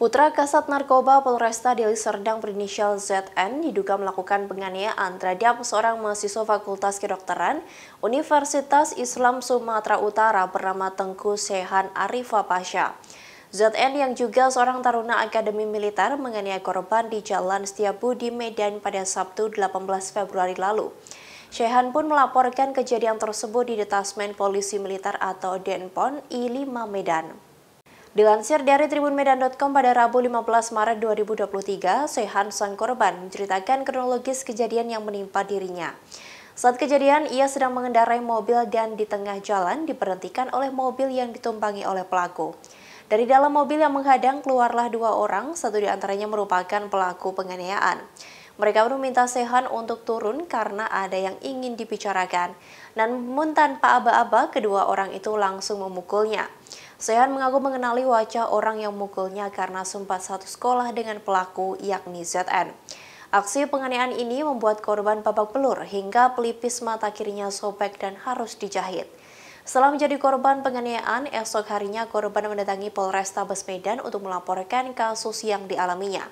Putra Kasat Narkoba Polresta Deli Serdang berinisial ZN diduga melakukan penganiayaan terhadap seorang mahasiswa Fakultas Kedokteran Universitas Islam Sumatera Utara bernama Tengku Sehan Arifa Pasha. ZN yang juga seorang taruna akademi militer menganiaya korban di Jalan Setiabudi Medan pada Sabtu 18 Februari lalu. Syehan pun melaporkan kejadian tersebut di Detasmen Polisi Militer atau Denpon I5 Medan. Dilansir dari tribunmedan.com pada Rabu 15 Maret 2023, Sehan sang korban menceritakan kronologis kejadian yang menimpa dirinya. Saat kejadian, ia sedang mengendarai mobil dan di tengah jalan diperhentikan oleh mobil yang ditumpangi oleh pelaku. Dari dalam mobil yang menghadang keluarlah dua orang, satu di antaranya merupakan pelaku penganiayaan. Mereka pun minta Sehan untuk turun karena ada yang ingin dibicarakan. Namun tanpa aba-aba, kedua orang itu langsung memukulnya. Sehan mengaku mengenali wajah orang yang memukulnya karena sempat satu sekolah dengan pelaku yakni ZN. Aksi penganiayaan ini membuat korban babak pelur hingga pelipis mata kirinya sobek dan harus dijahit. Setelah menjadi korban penganiayaan, esok harinya korban mendatangi Polresta Medan untuk melaporkan kasus yang dialaminya.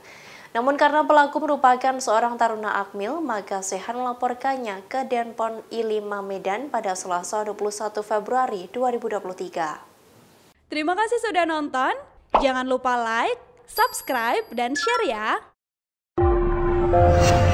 Namun karena pelaku merupakan seorang taruna akmil, maka Sehan melaporkannya ke Denpon I5 Medan pada Selasa 21 Februari 2023. Terima kasih sudah nonton. Jangan lupa like, subscribe, dan share ya.